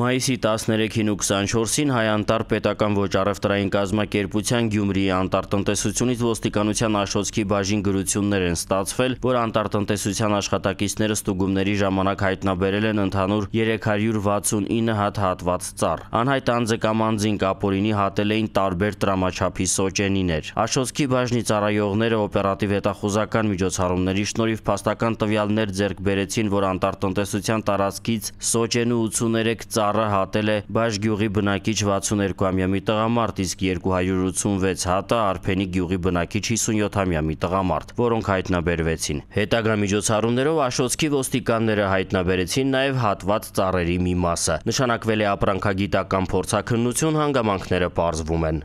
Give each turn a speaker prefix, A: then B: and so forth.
A: Մայիսի 13-ին ու 24-ին Հայանտար պետական ոչ առևտրային կազմակերպության Գյումրիի անտարտնտեսությունից ոստիկանության աշոցքի բաժին գրություններ են ստացվել, որ անտարտնտեսության աշխատակիցները ստուգումների ժամանակ հայտնաբերել են ընդհանուր 369 հատ հատված ծառ։ Անհայտ անձը կամ անձին կապորինի հատել էին տարբեր տրամաչափի սոճենիներ։ Աշոցքի բաժնի ծառայողները օպերատիվ հետախուզական միջոցառումների շնորհիվ փաստական տվյալներ ձեռք բերեցին, որ անտարտնտեսության տարածքից սոճենու 83 ծառ ծառը հատել է Բաշ գյուղի բնակիչ 62-ամյա մի տղամարդ, իսկ 286 հատը Արփենի գյուղի բնակիչ 57-ամյա մի տղամարդ, որոնք հայտնաբերվեցին։ Հետագա միջոցառումներով Աշոցքի ոստիկանները հայտնաբերեցին նաև հատված ծառերի մի մասը։ Նշանակվել է ապրանքագիտական փորձաքննություն, հանգամանքները պարզվում են։